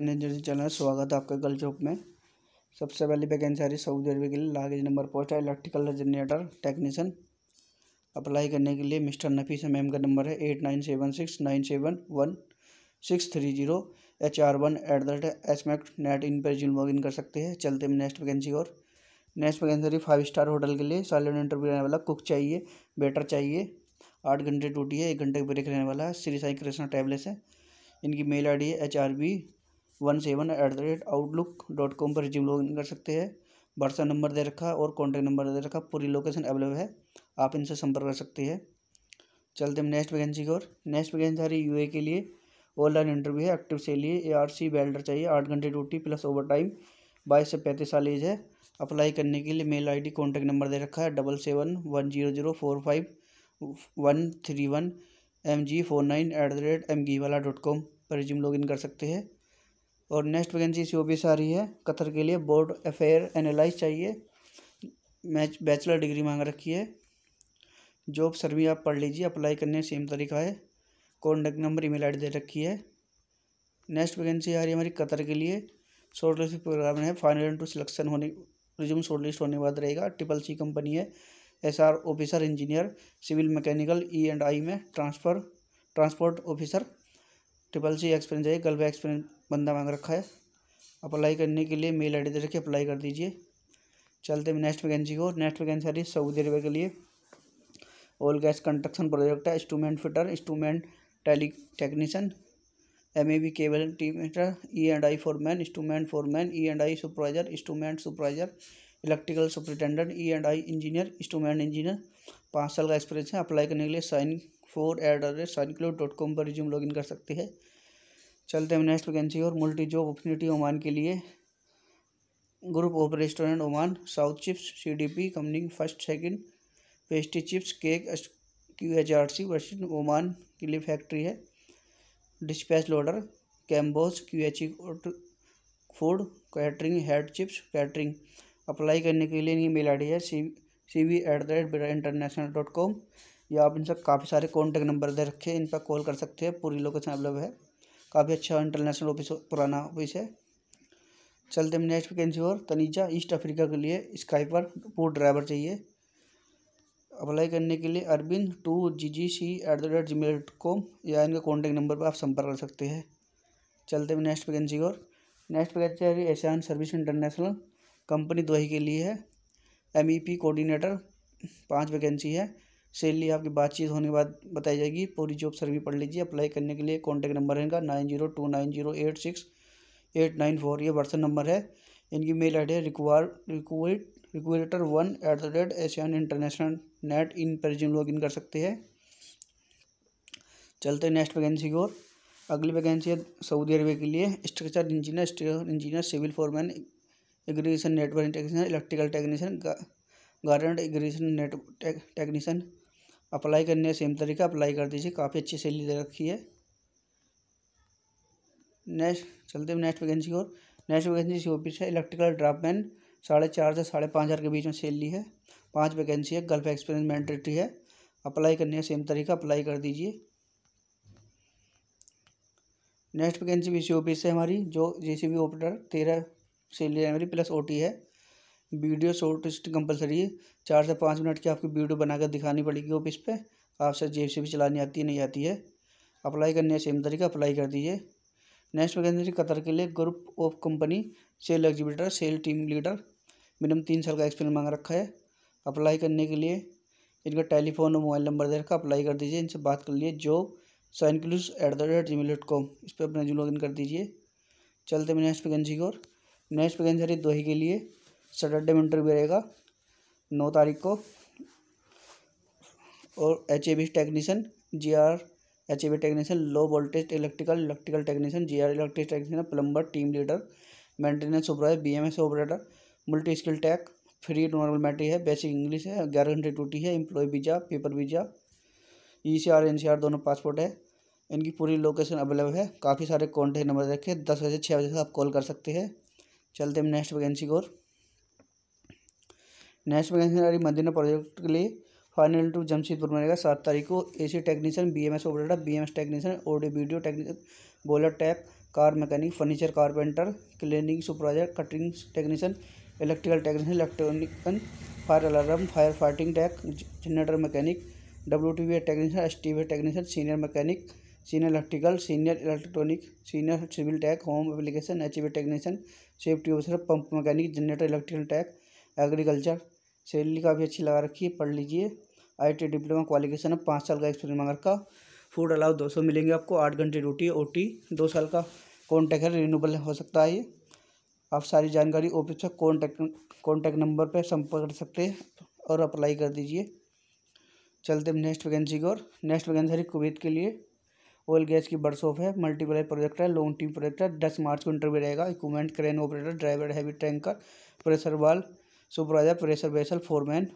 Jersey channel स्वागत है आपके गर्ल जॉब में सबसे पहले वैकेंसी आ रही सऊदी अरब के लिए लागेज नंबर पोस्ट है इलेक्ट्रिकल जनरेटर टेक्नीशियन अप्लाई करने के लिए मिस्टर नफीसा मैम का नंबर है eight nine seven six nine seven one six three zero H R one at the rate S mac net in पर जी लॉग इन कर सकते हैं चलते हैं नेक्स्ट वैकेंसी और नेक्स्ट वैकेंसी रही फाइव स्टार होटल के लिए साइलेंट इंटरव्यू रहने वाला कुक चाहिए बेटर चाहिए आठ घंटे ड्यूटी है एक घंटे का ब्रेक रहने वाला है श्री साई कृष्णा टैबलेट्स है इनकी मेल आई डी है H R B one seven at the rate outlook dot com पर रिज्यूम लॉग इन कर सकते हैं व्हाट्सएप नंबर दे रखा और कॉन्टैक्ट नंबर दे रखा पूरी लोकेशन अवेलेबल है आप इनसे संपर्क कर सकते हैं चलते हम नेक्स्ट वैकेंसी की ओर नेक्स्ट वैकेंसी हमारी यू के लिए ऑनलाइन इंटरव्यू है एक्टिव से लिए ए आर सी बेल्डर चाहिए आठ घंटे ड्यूटी प्लस ओवर टाइम बाईस से पैंतीस साल एज है अप्लाई करने के लिए मेल आईडी कांटेक्ट नंबर दे रखा है double seven one zero zero four five one three one M G four nine at the rate M गी वाला डॉट कॉम पर रिज्यूम लॉग इन कर सकते हैं और नेक्स्ट वैकेंसी इसकी ओबीसी आ रही है कतर के लिए बोर्ड अफेयर एनालाइज चाहिए मैच बैचलर डिग्री मांग रखी है जॉब सर्वी आप पढ़ लीजिए अप्लाई करने सेम तरीका है कॉन्टैक्ट नंबर ईमेल आईडी दे रखी है नेक्स्ट वैकेंसी आ रही है हमारी कतर के लिए शॉर्ट लिस्ट प्रोग्राम है फाइनल टू सिलेक्शन होने रिज्यूम शॉर्ट लिस्ट होने के बाद रहेगा ट्रिपल सी कंपनी है S R officer engineer civil mechanical E and I में transfer transport officer triple C experience है गर्ल्फ एक्सपीरियंस बंदा मांग रखा है अप्लाई करने के लिए मेल आई दे रखी अप्लाई कर दीजिए चलते हैं नेक्स्ट वैकेंसी को नेक्स्ट वैकेंसी आ रही है सऊदी अरब के लिए ऑयल गैस कंस्ट्रक्शन प्रोजेक्ट है instrument fitter instrument tele technician M A B cable टीमीटर E and I foreman instrument foreman E and I supervisor instrument supervisor electrical superintendent E and I engineer instrument engineer पाँच साल का experience है apply करने के लिए sign four at the rate sign cloud dot com पर resume in कर सकते हैं चलते हैं नेक्स्ट वैकेंसी और मल्टी जॉब अपॉर्चुनिटी ओमान के लिए group of restaurant Oman south chefs C D P company first second pastry chefs cake Q H R C वर्ष ओमान के लिए फैक्ट्री है डिस्पैच लोडर कैम्बोस Q H E food catering head chefs catering apply करने के लिए इनकी mail आई डी है C C V at the rate बिरा इंटरनेशनल डॉट कॉम या आप इनसे काफ़ी सारे कॉन्टैक्ट नंबर दे रखे हैं इन पर कॉल कर सकते हैं पूरी लोकेशन अवेलेबल है काफ़ी अच्छा इंटरनेशनल ऑफिस पुराना ऑफिस है चलते हम नेक्स्ट वैकेंसी और तनीजा ईस्ट अफ्रीका के लिए स्काई पर ड्राइवर चाहिए अप्लाई करने के लिए Arvind two G G C at the rate Gmail dot com या इनके कॉन्टैक्ट नंबर पर आप संपर्क कर सकते हैं चलते हैं नेक्स्ट वैकेंसी और नेक्स्ट वैकेंसी है Asian service international company Doha के लिए है एम ई पी कोऑर्डिनेटर पाँच वैकेंसी है सैलरी आपकी बातचीत होने के बाद बताई जाएगी पूरी जॉब सर्वी पढ़ लीजिए अप्लाई करने के लिए कॉन्टैक्ट नंबर है इनका nine zero two nine zero eight six eight nine four ये व्हाट्सअप नंबर है इनकी मेल आई डी है require request requester one at the rate Asian international net in पर जिन लॉग इन कर सकते हैं चलते हैं नेक्स्ट वैकेंसी की ओर अगली वैकेंसी है सऊदी अरबिया के लिए structure engineer structure engineer civil foreman aggregation network technician electrical technician गारंट एग्रीगेशन नेट टेक्नीशियन अप्लाई करने सेम तरीका अप्लाई कर दीजिए काफ़ी अच्छी सैलरी दे रखी है नेक्स्ट चलते हैं नेक्स्ट वैकेंसी और नेक्स्ट वैकेंसी सी ऑफिस है इलेक्ट्रिकल ड्राफ्टमैन साढ़े चार से साढ़े पाँच हज़ार के बीच में सैलरी है पाँच वैकेंसी है गल्फ एक्सपीरियंस मैंडेटरी है अप्लाई करने का सेम तरीका अप्लाई कर दीजिए नेक्स्ट वैकेंसी भी सी ऑफिस है हमारी जो जे सी बी ऑपरेटर तेरह सैलरी है मेरी प्लस ओ टी है वीडियो शॉर्ट कंपलसरी है चार से पाँच मिनट की आपकी वीडियो बनाकर दिखानी पड़ेगी ऑफिस पे आपसे जेब से भी चलानी आती है नहीं आती है अप्लाई करने सेम तरीका अप्लाई कर दीजिए नेक्स्ट वैकेंसी कतर के लिए group of company sale exhibitor sale team leader minimum तीन साल का एक्सपीरियंस मांग रखा है अप्लाई करने के लिए इनका टेलीफोन और मोबाइल नंबर दे रखा अप्लाई कर दीजिए इनसे बात कर लिए job sign clues at the rate Gmail dot com इस पर अपना लॉग इन कर दीजिए चलते हैं नेक्स्ट वैकेंसी की ओर नेक्स्ट वैकेंसी दो ही के लिए सैटरडे में इंटरव्यू रहेगा नौ तारीख को और H A B technician G R H A B technician low voltage electrical electrical technician G R electric technician plumber team leader maintenance operator B M S operator multi skill tech free normal मैट्री है basic English है ग्यारह घंटे duty है employ visa paper visa E C R N C R दोनों passport है इनकी पूरी लोकेशन अवेलेबल है काफ़ी सारे कॉन्टेक्ट नंबर रखे दस बजे छः बजे तक आप कॉल कर सकते हैं चलते हैं नेक्स्ट वैकेंसी को नेशनल मैकेनिकल मदीना प्रोजेक्ट के लिए फाइनल टू जमशेदपुर में रहेगा सात तारीख को A C technician B M S operator B M S technician audio video technician boiler tech car mechanic furniture carpenter cleaning supervisor cutting technician electrical technician electronician fire alarm fire fighting tech generator mechanic W T V technician S T V technician senior mechanic senior electrical senior electronic senior civil tech home application H V technician safety officer pump mechanic generator electrical tech agriculture salary काफ़ी अच्छी लगा रखी है पढ़ लीजिए I T diploma qualification है पाँच साल का एक्सपीरियंस मांग रखा फूड अलाउ दो सौ मिलेंगे आपको आठ घंटे ड्यूटी ओ टी दो साल का कॉन्टैक्ट है रिन्यूबल हो सकता है ये आप सारी जानकारी ऑफिस का कॉन्टैक्ट कॉन्टैक्ट नंबर पर संपर्क कर सकते हैं और अप्लाई कर दीजिए चलते हम नेक्स्ट वैकेंसी की ओर नेक्स्ट वैकेंसी है कुवैत के लिए ऑयल गैस की वर्कशॉप है मल्टीप्लाई प्रोजेक्ट है लॉन्ग टीम प्रोजेक्ट है दस मार्च को इंटरव्यू रहेगा equipment crane operator driver heavy tanker pressure valve supervisor pressure vessel foreman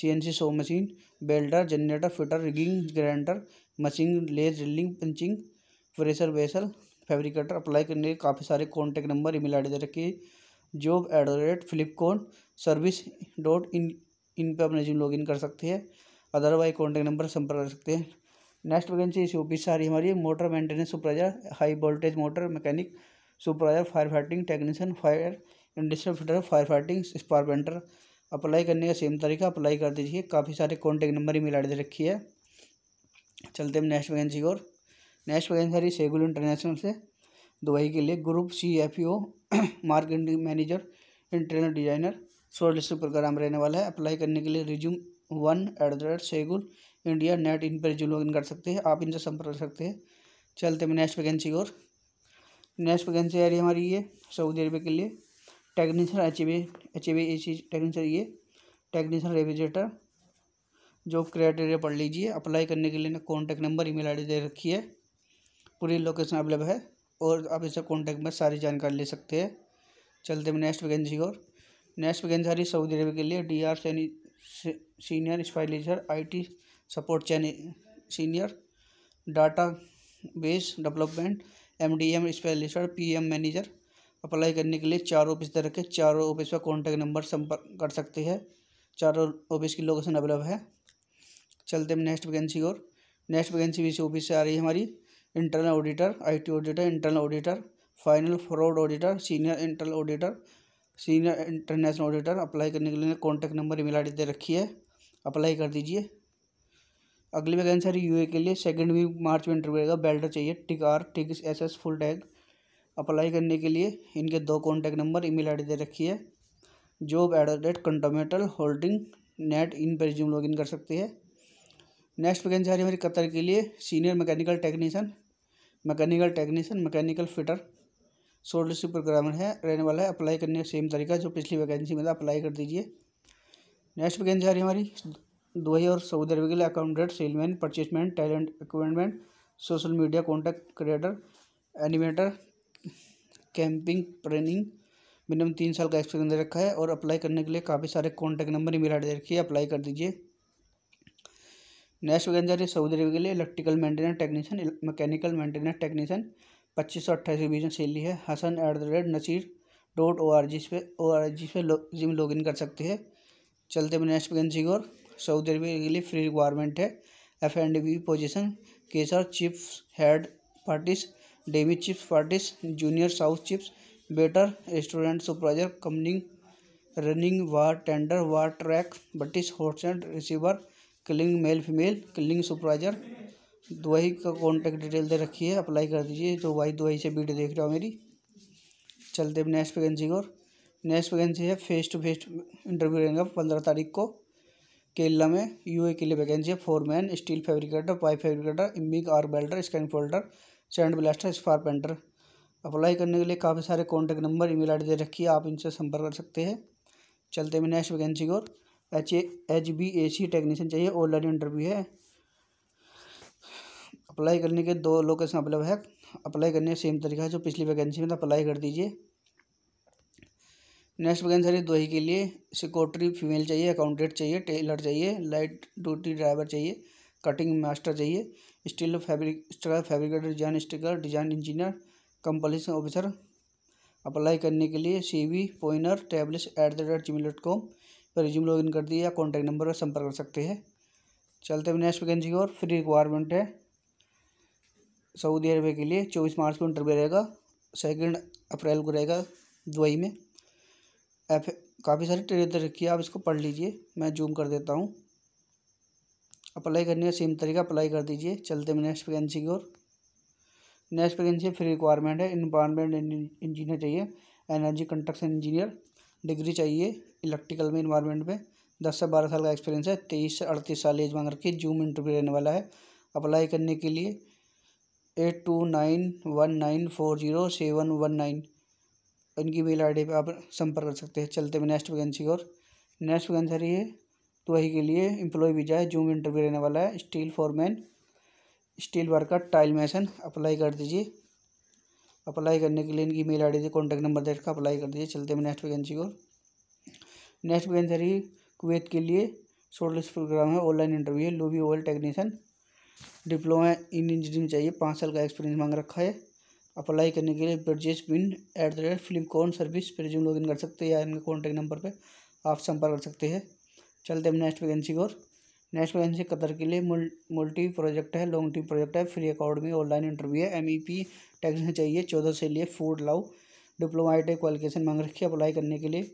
CNC saw machine welder generator fitter rigging grinder machine lathe drilling punching pressure vessel fabricator apply करने के काफ़ी सारे contact number email I D दे रखी है job at the rate Flipcon service dot in in पर अपने gym log in कर सकते हैं अदरवाइज कॉन्टैक्ट नंबर संपर्क कर सकते हैं नेक्स्ट वैकेंसी इस ऑफिस सारी हमारी motor maintenance supervisor high voltage motor mechanic supervisor fire fighting technician fire industrial filter fire fighting स्पारपेंटर अप्लाई करने का सेम तरीका अप्लाई कर दीजिए काफ़ी सारे कॉन्टेक्ट नंबर ही मिला दे रखी है चलते हम नेक्स्ट वैकेंसी और नेक्स्ट वैकेंसी हमारी सेगुल इंटरनेशनल से दुबई के लिए group C F O marketing manager internal designer short list program रहने वाला है अप्लाई करने के लिए resume one at the rate Seagull India net in पर जो लॉग इन कर सकते हैं आप इनसे संपर्क कर सकते हैं चलते हैं नेक्स्ट वैकेंसी और नेक्स्ट वैकेंसी आ रही है हमारी ये सऊदी अरबिया के लिए टेक्नीशियन एच अचीवे ए सी टेक्नीशियन ये टेक्नीशियन रेफ्रिजरेटर जॉब क्राइटेरिया पढ़ लीजिए अप्लाई करने के लिए कॉन्टैक्ट नंबर ईमेल डी दे रखी है पूरी लोकेशन अवेलेबल है और आप इसे कॉन्टैक्ट में सारी जानकारी ले सकते हैं चलते हैं नेक्स्ट वैकेंसी और नेक्स्ट वैकेंसी आ रही सऊदी अरब के लिए डी आर सैनी senior specialist I T support चैनी senior database development M D M specialist P M manager apply करने के लिए चार ऑफिस दे रखे चारों ऑफिस पर कॉन्टैक्ट नंबर संपर्क कर सकते हैं चारों ऑफिस की लोकेशन अवेलेबल है चलते हम नेक्स्ट वैकेंसी और नेक्स्ट वैकेंसी भी ऑफिस से आ रही है हमारी internal auditor IT auditor internal auditor final fraud auditor senior internal auditor senior international auditor apply करने के लिए कॉन्टैक्ट नंबर ईमेल आई दे रखी है अप्लाई कर दीजिए अगली वैकेंसी है ए के लिए सेकेंड वीक मार्च में इंटरव्यू रहेगा बेल्ट चाहिए TIG R TIG S S full tag apply करने के लिए इनके दो कॉन्टैक्ट नंबर ईमेल आईडी दे रखी है जॉब एट द रेट कंटोमेटल होल्डिंग नेट इन पर रिज्यूम इन कर सकती है नेक्स्ट वैकेंसी आ रही है हमारी कतर के लिए senior mechanical technician mechanical technician mechanical fitter short programmer है रहने वाला है अप्लाई करने का सेम तरीका जो पिछली वैकेंसी में था अप्लाई कर दीजिए नेक्स्ट वैकेंसी आ रही है हमारी दुबई और सऊदी अरब के लिए accountant salesman purchaseman talent equipment social media contact creator animator camping training minimum तीन साल का एक्सपीरियंस दे रखा है और अप्लाई करने के लिए काफ़ी सारे कॉन्टैक्ट नंबर ही आई दे रखी है अप्लाई कर दीजिए नेक्स्ट वैकेंसी आ रही है सऊदी अरब के लिए electrical maintenance technician mechanical maintenance technician पच्चीस सौ अट्ठाईस डिवीजन सैली है Hasan at the rate Nasir dot O R G पे ओ आर जी पे जिम लॉग इन कर सकते हैं चलते हैं नेक्स्ट वैकेंसी की ओर सऊदी अरब के लिए फ्री रिक्वायरमेंट है F and B position cashier chief head पार्टिस डेमी चिप्स पार्टिस junior south chips waiter restaurant supervisor कमनिंग रनिंग वार टेंडर वार ट्रैक बटिस and receiver cleaning male female cleaning supervisor दुआई का कॉन्टैक्ट डिटेल दे रखी है अप्लाई कर दीजिए जो वाई दुआई से वीडियो देख रहा हो मेरी चलते नेक्स्ट वैकेंसी और नेक्स्ट वैकेंसी है फेस टू फेस इंटरव्यू रहेगा पंद्रह तारीख को केरला में यूए के लिए वैकेंसी है foreman steel fabricator pipe fabricator इमिक R welder scaffolder sand blaster painter apply करने के लिए काफ़ी सारे कॉन्टैक्ट नंबर ईमेल आईडी दे रखी है आप इनसे संपर्क कर सकते हैं चलते हैं नेक्स्ट वैकेंसी की ओर H H B A C technician चाहिए ऑनलाइन इंटरव्यू है अप्लाई करने के दो लोकेशन अवेलेबल है अप्लाई करने सेम तरीका है जो पिछली वैकेंसी में था अप्लाई कर दीजिए नेक्स्ट वैकेंसी है दो ही के लिए सिक्योरिटी फीमेल चाहिए अकाउंटेंट चाहिए टेलर चाहिए लाइट ड्यूटी ड्राइवर चाहिए कटिंग मास्टर चाहिए steel fabric structure fabricator design sticker design engineer compliance officer apply करने के लिए सी वी पोइनर tablet at the rate Gmail dot com पर रिज्यूम लॉग इन कर दिए या कॉन्टैक्ट नंबर पर संपर्क कर सकते हैं चलते हैं नेक्स्ट वैकेंसी और फ्री रिक्वायरमेंट है सऊदी अरबिया के लिए चौबीस मार्च को इंटरव्यू रहेगा सेकेंड अप्रैल को रहेगा दुबई में एफ काफ़ी सारी ट्रेन रखी है आप इसको पढ़ लीजिए मैं जूम कर देता हूँ अप्लाई करनी है सेम तरीका अप्लाई कर दीजिए चलते हैं नेक्स्ट वैकेंसी की ओर नेक्स्ट वैकेंसी फिर रिक्वायरमेंट है इन्वायरमेंट इंजीनियर चाहिए एनर्जी कंस्ट्रक्शन इंजीनियर डिग्री चाहिए इलेक्ट्रिकल में इन्वायरमेंट में दस से बारह साल का एक्सपीरियंस है तेईस से अड़तीस साल एज मांग रखी जूम इंटरव्यू रहने वाला है अप्लाई करने के लिए eight two nine one nine four zero seven one nine इनकी मेल डी पर आप संपर्क कर सकते हैं चलते हैं नेक्स्ट वैकेंसी और नेक्स्ट वैकेंसी है तो वही के लिए एम्प्लॉय वीजा है जूम इंटरव्यू रहने वाला है steel foreman steel worker tile mason apply कर दीजिए अप्लाई करने के लिए इनकी मेल आई डी कॉन्टैक्ट नंबर देख कर अप्लाई कर दीजिए चलते हैं नेक्स्ट वैकेंसी को नेक्स्ट वैकेंसी कुवैत के लिए शॉर्ट लिस्ट प्रोग्राम है ऑनलाइन इंटरव्यू है lube oil technician diploma in engineering चाहिए पाँच साल का एक्सपीरियंस मांग रखा है अप्लाई करने के लिए Brajesh bin at the rate Flipcon service पर लॉग इन कर सकते हैं या इनके कॉन्टैक्ट नंबर पर आप संपर्क कर सकते हैं चलते हैं नेक्स्ट वैकेंसी की ओर नेक्स्ट वैकेंसी कतर के लिए मल्टी प्रोजेक्ट है लॉन्ग टीम प्रोजेक्ट है फ्री अकाउडमी ऑनलाइन इंटरव्यू है एम ई पी टैक्स चाहिए चौदह से लिए फूड लाओ आई डिप्लोमाइट क्वालिफिकेशन मांग रखी है अप्लाई करने के लिए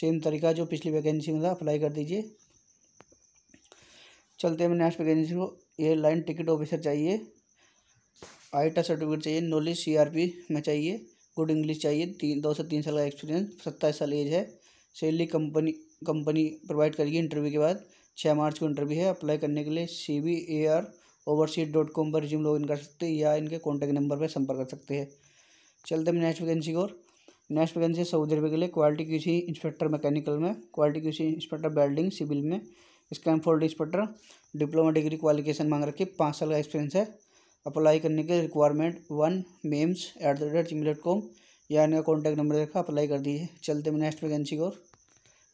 सेम तरीका जो पिछली वैकेंसी में था अप्लाई कर दीजिए चलते हैं नेक्स्ट वैकेंसी को एयरलाइन टिकट ऑफिसर चाहिए टा सर्टिफिकेट e चाहिए नॉलेज पी में चाहिए गुड इंग्लिश चाहिए तीन दो से तीन साल का एक्सपीरियंस सत्ताईस साल एज है सैलरी कंपनी कंपनी प्रोवाइड करेगी इंटरव्यू के बाद छः मार्च को इंटरव्यू है अप्लाई करने के लिए C B A R overseas dot com पर रिज्यूम लॉगिन कर सकते हैं या इनके कॉन्टैक्ट नंबर पर संपर्क कर सकते हैं चलते हैं नेक्स्ट वैकेंसी की ओर नेक्स्ट वैकेंसी सऊदी अरब के लिए क्वालिटी क्यूसी इंस्पेक्टर मैकेनिकल में quality QC inspector welding civil में scaffold inspector diploma degree qualification मांग रखी पाँच साल का एक्सपीरियंस है अप्लाई करने के रिक्वायरमेंट वन मेम्स at the rate Gmail dot com या इनका कॉन्टैक्ट नंबर देखा अप्लाई कर दीजिए चलते हैं नेक्स्ट वैकेंसी की ओर